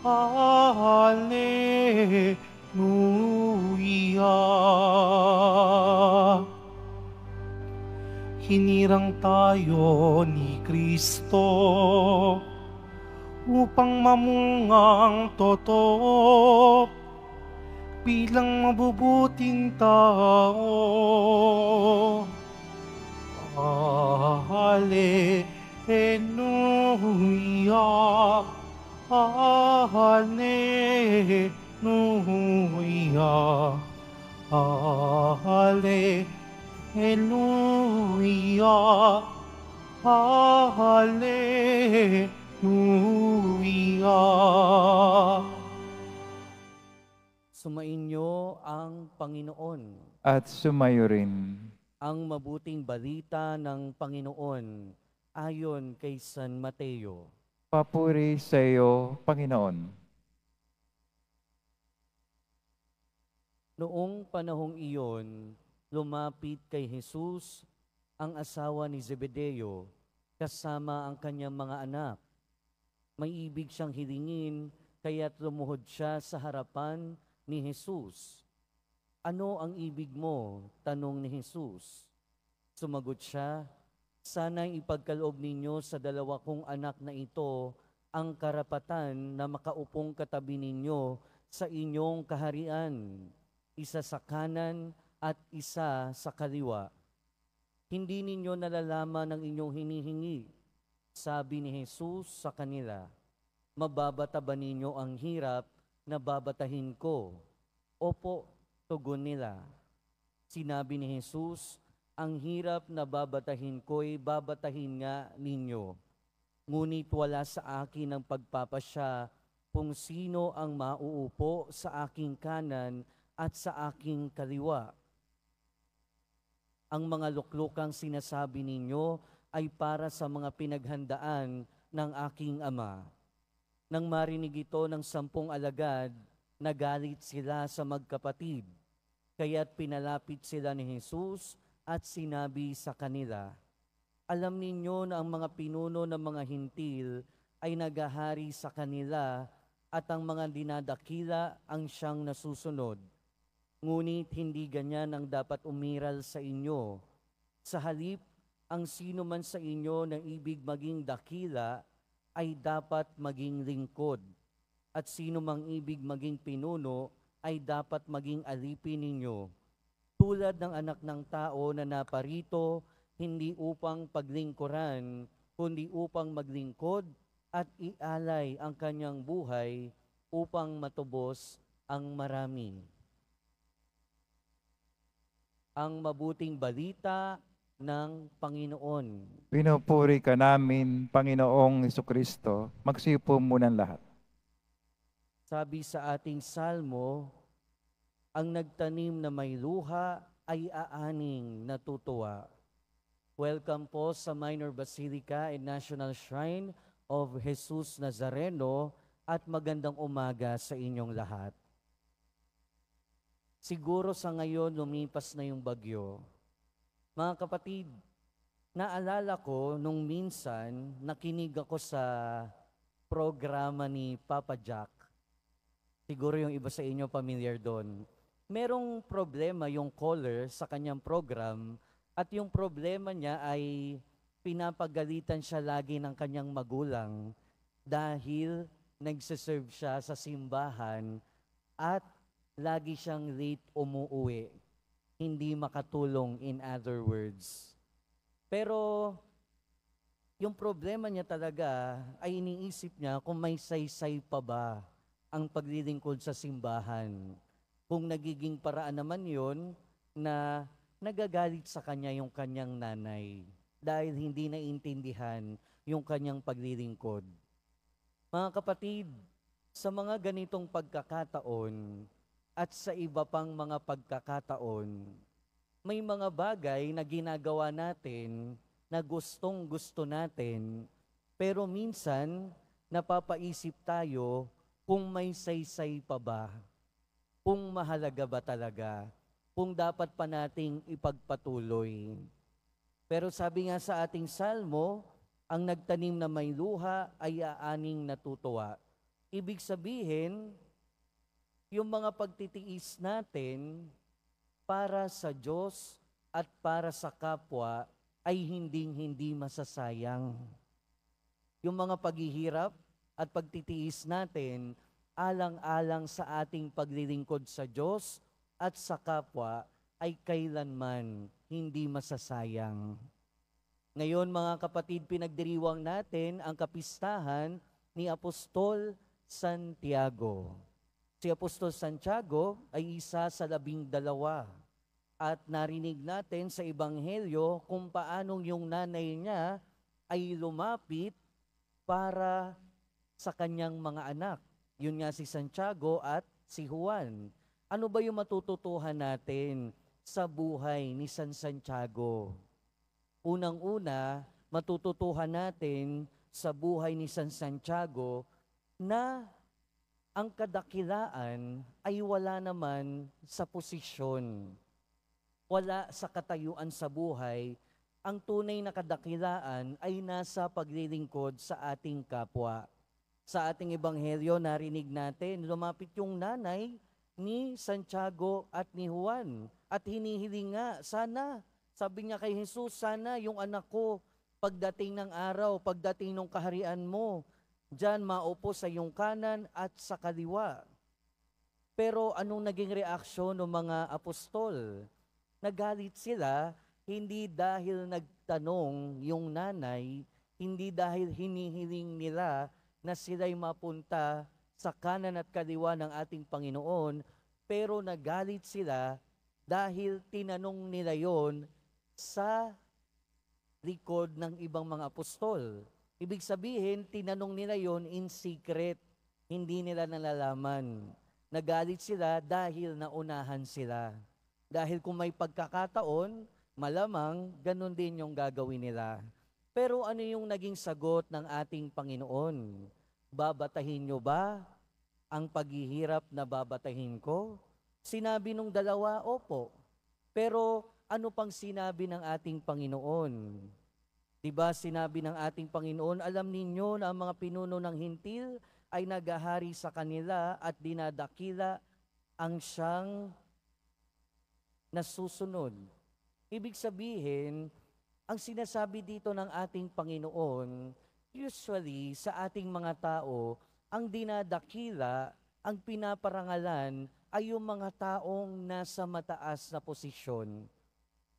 Hallelujah. Hinirang tayo ni Kristo upang mamungang totoo bilang mabubuting tao. Hallelujah. Hallelujah. Hallelujah. Hallelujah. Sumainyo ang Panginoon. At sumayo rin. Ang mabuting balita ng Panginoon ayon kay San Mateo papuri sa iyo, Panginoon. Noong panahong iyon, lumapit kay Jesus ang asawa ni Zebedeo kasama ang kanyang mga anak. May ibig siyang hilingin kaya tumuhod siya sa harapan ni Jesus. Ano ang ibig mo? Tanong ni Jesus. Sumagot siya, Sana'y ipagkaloob ninyo sa dalawa kong anak na ito ang karapatan na makaupong katabi ninyo sa inyong kaharian, isa sa kanan at isa sa kaliwa. Hindi ninyo nalalaman ang inyong hinihingi. Sabi ni Jesus sa kanila, Mababata ba ninyo ang hirap na babatahin ko? Opo, tugon nila. Sinabi ni Jesus, ang hirap na babatahin ko'y babatahin nga ninyo. Ngunit wala sa akin ang pagpapasya kung sino ang mauupo sa aking kanan at sa aking kaliwa. Ang mga luklukang sinasabi ninyo ay para sa mga pinaghandaan ng aking ama. Nang marinig ito ng sampung alagad, nagalit sila sa magkapatid. Kaya't pinalapit sila ni Jesus at sinabi sa kanila, Alam ninyo na ang mga pinuno ng mga hintil ay nagahari sa kanila at ang mga dinadakila ang siyang nasusunod. Ngunit hindi ganyan ang dapat umiral sa inyo. Sa halip, ang sino man sa inyo na ibig maging dakila ay dapat maging lingkod. At sino mang ibig maging pinuno ay dapat maging alipin ninyo tulad ng anak ng tao na naparito, hindi upang paglingkuran, kundi upang maglingkod at ialay ang kanyang buhay upang matubos ang marami. Ang mabuting balita ng Panginoon. Pinupuri ka namin, Panginoong Iso Kristo. Magsipo muna lahat. Sabi sa ating salmo, ang nagtanim na may luha ay aaning natutuwa. Welcome po sa Minor Basilica and National Shrine of Jesus Nazareno at magandang umaga sa inyong lahat. Siguro sa ngayon lumipas na yung bagyo. Mga kapatid, naalala ko nung minsan nakinig ako sa programa ni Papa Jack. Siguro yung iba sa inyo familiar doon merong problema yung caller sa kanyang program at yung problema niya ay pinapagalitan siya lagi ng kanyang magulang dahil nagsiserve siya sa simbahan at lagi siyang late umuwi. Hindi makatulong in other words. Pero yung problema niya talaga ay iniisip niya kung may saysay pa ba ang paglilingkod sa simbahan. Kung nagiging paraan naman yon na nagagalit sa kanya yung kanyang nanay dahil hindi naiintindihan yung kanyang paglilingkod. Mga kapatid, sa mga ganitong pagkakataon at sa iba pang mga pagkakataon, may mga bagay na ginagawa natin na gustong gusto natin, pero minsan napapaisip tayo kung may saysay pa ba kung mahalaga ba talaga, kung dapat pa nating ipagpatuloy. Pero sabi nga sa ating salmo, ang nagtanim na may luha ay aaning natutuwa. Ibig sabihin, yung mga pagtitiis natin para sa Diyos at para sa kapwa ay hinding-hindi masasayang. Yung mga paghihirap at pagtitiis natin alang-alang sa ating paglilingkod sa Diyos at sa kapwa ay kailanman hindi masasayang. Ngayon mga kapatid, pinagdiriwang natin ang kapistahan ni Apostol Santiago. Si Apostol Santiago ay isa sa labing dalawa at narinig natin sa Ebanghelyo kung paanong yung nanay niya ay lumapit para sa kanyang mga anak. Yun nga si Santiago at si Juan. Ano ba yung matututuhan natin sa buhay ni San Santiago? Unang-una, matututuhan natin sa buhay ni San Santiago na ang kadakilaan ay wala naman sa posisyon. Wala sa katayuan sa buhay. Ang tunay na kadakilaan ay nasa paglilingkod sa ating kapwa. Sa ating ebanghelyo, narinig natin, lumapit yung nanay ni Santiago at ni Juan at hinihilinga, sana, sabi niya kay Jesus, sana yung anak ko pagdating ng araw, pagdating ng kaharian mo, Diyan maupo sa iyong kanan at sa kaliwa. Pero anong naging reaksyon ng mga apostol? Nagalit sila hindi dahil nagtanong yung nanay, hindi dahil hinihiling nila na sila'y mapunta sa kanan at kaliwa ng ating Panginoon, pero nagalit sila dahil tinanong nila yon sa record ng ibang mga apostol. Ibig sabihin, tinanong nila yon in secret. Hindi nila nalalaman. Nagalit sila dahil naunahan sila. Dahil kung may pagkakataon, malamang ganun din yung gagawin nila. Pero ano yung naging sagot ng ating Panginoon? Babatahin nyo ba ang paghihirap na babatahin ko? Sinabi nung dalawa, opo. Pero ano pang sinabi ng ating Panginoon? 'Di ba sinabi ng ating Panginoon, alam ninyo na ang mga pinuno ng hintil ay nagahari sa kanila at dinadakila ang siyang nasusunod. Ibig sabihin, ang sinasabi dito ng ating Panginoon, usually sa ating mga tao, ang dinadakila, ang pinaparangalan ay yung mga taong nasa mataas na posisyon.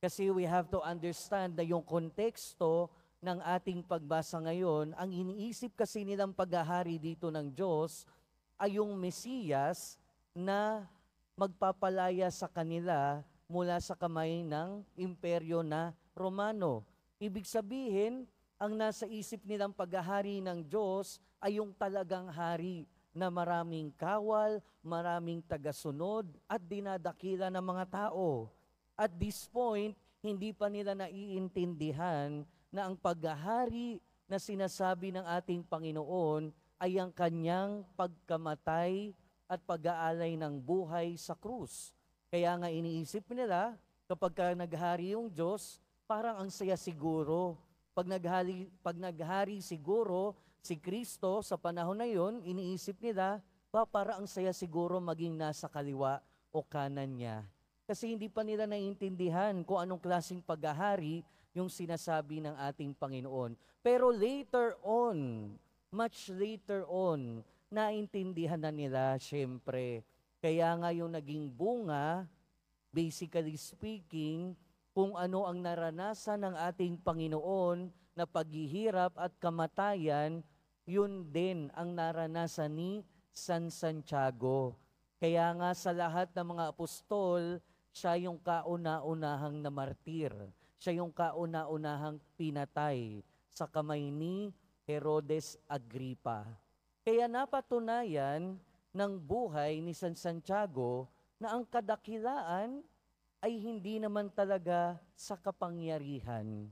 Kasi we have to understand na yung konteksto ng ating pagbasa ngayon, ang iniisip kasi nilang paghahari dito ng Diyos ay yung Mesiyas na magpapalaya sa kanila mula sa kamay ng imperyo na Romano. Ibig sabihin, ang nasa isip nilang paghahari ng Diyos ay yung talagang hari na maraming kawal, maraming tagasunod at dinadakila ng mga tao. At this point, hindi pa nila naiintindihan na ang paghahari na sinasabi ng ating Panginoon ay ang kanyang pagkamatay at pag-aalay ng buhay sa krus. Kaya nga iniisip nila, kapag ka naghari yung Diyos, parang ang saya siguro. Pag naghari, pag naghari siguro si Kristo sa panahon na yon, iniisip nila, ba para ang saya siguro maging nasa kaliwa o kanan niya. Kasi hindi pa nila naiintindihan kung anong klaseng paghahari yung sinasabi ng ating Panginoon. Pero later on, much later on, naintindihan na nila, syempre. Kaya nga yung naging bunga, basically speaking, kung ano ang naranasan ng ating Panginoon na paghihirap at kamatayan, yun din ang naranasan ni San Santiago. Kaya nga sa lahat ng mga apostol, siya yung kauna-unahang na martir. Siya yung kauna-unahang pinatay sa kamay ni Herodes Agripa. Kaya napatunayan ng buhay ni San Santiago na ang kadakilaan ay hindi naman talaga sa kapangyarihan.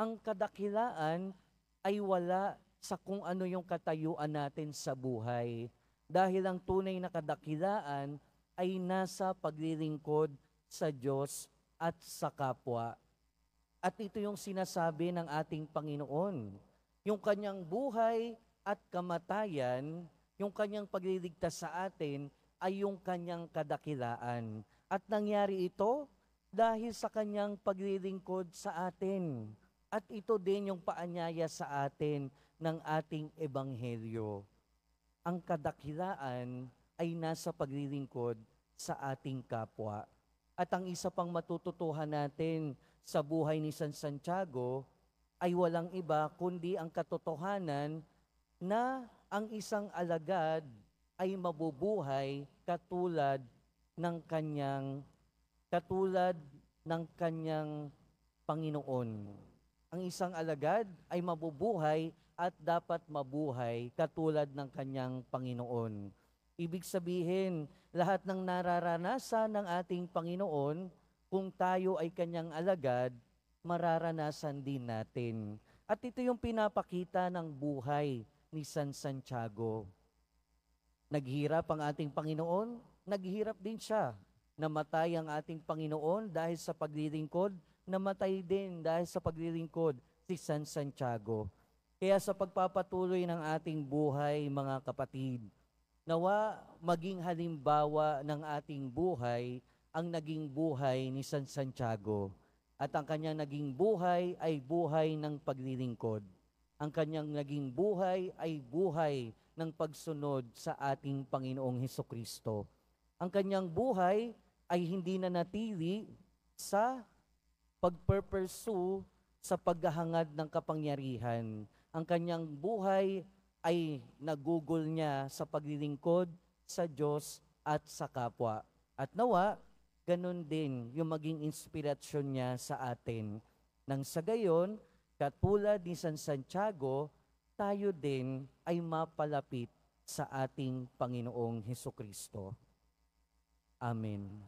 Ang kadakilaan ay wala sa kung ano yung katayuan natin sa buhay. Dahil ang tunay na kadakilaan ay nasa paglilingkod sa Diyos at sa kapwa. At ito yung sinasabi ng ating Panginoon. Yung kanyang buhay at kamatayan, yung kanyang pagliligtas sa atin ay yung kanyang kadakilaan. At nangyari ito dahil sa kanyang paglilingkod sa atin. At ito din yung paanyaya sa atin ng ating ebanghelyo. Ang kadakilaan ay nasa paglilingkod sa ating kapwa. At ang isa pang matututuhan natin sa buhay ni San Santiago ay walang iba kundi ang katotohanan na ang isang alagad ay mabubuhay katulad ng kanyang katulad ng kanyang Panginoon. Ang isang alagad ay mabubuhay at dapat mabuhay katulad ng kanyang Panginoon. Ibig sabihin, lahat ng nararanasan ng ating Panginoon, kung tayo ay kanyang alagad, mararanasan din natin. At ito yung pinapakita ng buhay ni San Santiago. Naghirap ang ating Panginoon, naghihirap din siya. Namatay ang ating Panginoon dahil sa paglilingkod, namatay din dahil sa paglilingkod si San Santiago. Kaya sa pagpapatuloy ng ating buhay, mga kapatid, nawa maging halimbawa ng ating buhay ang naging buhay ni San Santiago at ang kanyang naging buhay ay buhay ng paglilingkod. Ang kanyang naging buhay ay buhay ng pagsunod sa ating Panginoong Heso Kristo ang kanyang buhay ay hindi na natili sa pagpurpursue sa paghahangad ng kapangyarihan. Ang kanyang buhay ay nagugol niya sa paglilingkod sa Diyos at sa kapwa. At nawa, ganun din yung maging inspirasyon niya sa atin. Nang sa gayon, katulad ni San Santiago, tayo din ay mapalapit sa ating Panginoong Heso Kristo. Amin.